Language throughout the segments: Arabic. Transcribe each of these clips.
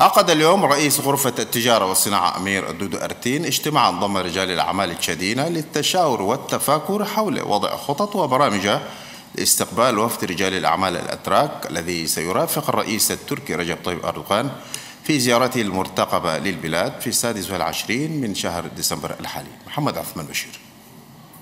عقد اليوم رئيس غرفة التجارة والصناعة أمير الدودو أرتين اجتماعا ضم رجال الأعمال التشاديين للتشاور والتفاكر حول وضع خطط وبرامج لاستقبال وفد رجال الأعمال الأتراك الذي سيرافق الرئيس التركي رجب طيب أردوغان في زيارته المرتقبة للبلاد في السادس والعشرين من شهر ديسمبر الحالي محمد عثمان بشير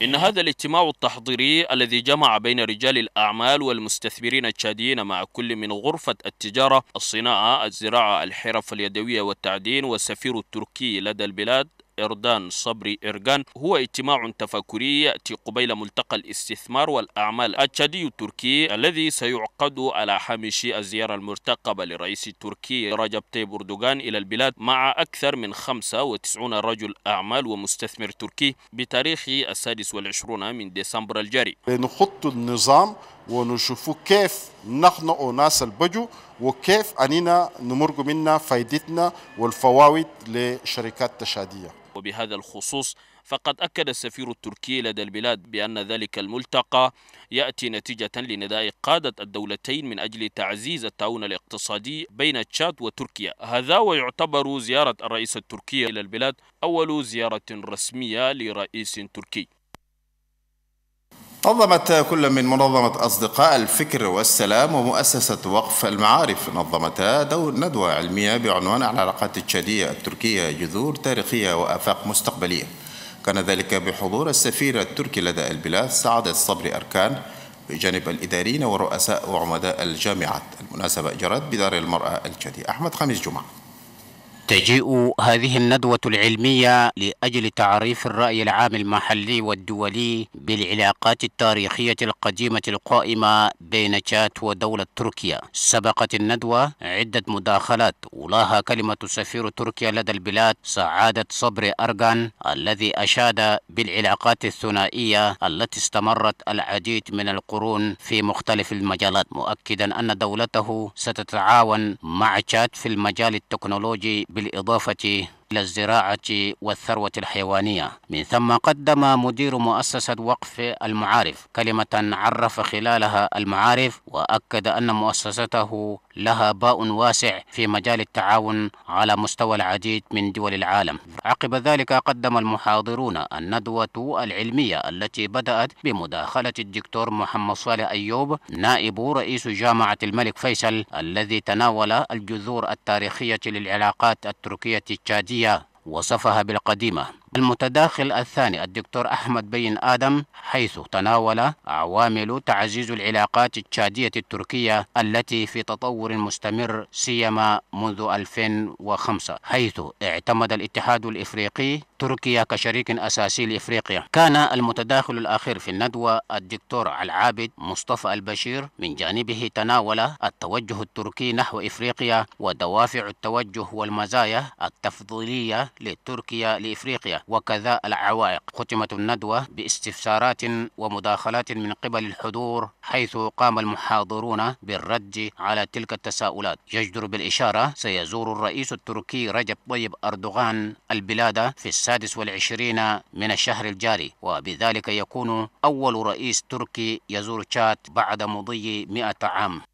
إن هذا الاجتماع التحضيري الذي جمع بين رجال الأعمال والمستثمرين التشاديين مع كل من غرفة التجارة، الصناعة، الزراعة، الحرف اليدوية والتعدين والسفير التركي لدى البلاد إردان صبري إرغان هو اجتماع تفكري يأتي قبيل ملتقى الاستثمار والأعمال التشادي التركي الذي سيعقد على حامش الزيارة المرتقبة لرئيس التركي رجب طيب أردوغان إلى البلاد مع أكثر من 95 رجل أعمال ومستثمر تركي بتاريخ السادس والعشرون من ديسمبر الجاري نخط النظام ونشوف كيف نحن أناس البجو وكيف أننا نمرق منها فائدتنا والفوائد لشركات تشادية وبهذا الخصوص فقد أكد السفير التركي لدى البلاد بأن ذلك الملتقى يأتي نتيجة لنداء قادة الدولتين من أجل تعزيز التعاون الاقتصادي بين تشاد وتركيا هذا ويعتبر زيارة الرئيس التركي إلى البلاد أول زيارة رسمية لرئيس تركي نظمت كل من منظمة أصدقاء الفكر والسلام ومؤسسة وقف المعارف نظمتا ندوة علمية بعنوان العلاقات التشادية التركية جذور تاريخية وآفاق مستقبلية كان ذلك بحضور السفير التركي لدى البلاد سعد الصبري أركان بجانب الإداريين ورؤساء وعمداء الجامعات المناسبة جرت بدار المرأة التشادية أحمد خميس جمعة تجيء هذه الندوة العلمية لأجل تعريف الرأي العام المحلي والدولي بالعلاقات التاريخية القديمة القائمة بين تشاد ودولة تركيا سبقت الندوة عدة مداخلات ولها كلمة سفير تركيا لدى البلاد سعادة صبري أرغان الذي أشاد بالعلاقات الثنائية التي استمرت العديد من القرون في مختلف المجالات مؤكدا أن دولته ستتعاون مع تشاد في المجال التكنولوجي بالإضافة إلى الزراعة والثروة الحيوانية من ثم قدم مدير مؤسسة وقف المعارف كلمة عرف خلالها المعارف وأكد أن مؤسسته لها باء واسع في مجال التعاون على مستوى العديد من دول العالم عقب ذلك قدم المحاضرون الندوة العلمية التي بدأت بمداخلة الدكتور محمد صالح أيوب نائب رئيس جامعة الملك فيصل الذي تناول الجذور التاريخية للعلاقات التركية التشادية الأثرية وصفها بالقديمة المتداخل الثاني الدكتور أحمد بين آدم حيث تناول عوامل تعزيز العلاقات التشادية التركية التي في تطور مستمر سيما منذ 2005 حيث اعتمد الاتحاد الإفريقي تركيا كشريك أساسي لإفريقيا كان المتداخل الأخير في الندوة الدكتور العابد مصطفى البشير من جانبه تناول التوجه التركي نحو إفريقيا ودوافع التوجه والمزايا التفضيلية لتركيا لإفريقيا وكذا العوائق ختمت الندوة باستفسارات ومداخلات من قبل الحضور حيث قام المحاضرون بالرد على تلك التساؤلات يجدر بالإشارة سيزور الرئيس التركي رجب طيب أردوغان البلاد في السادس والعشرين من الشهر الجاري وبذلك يكون أول رئيس تركي يزور تشاد بعد مضي مئة عام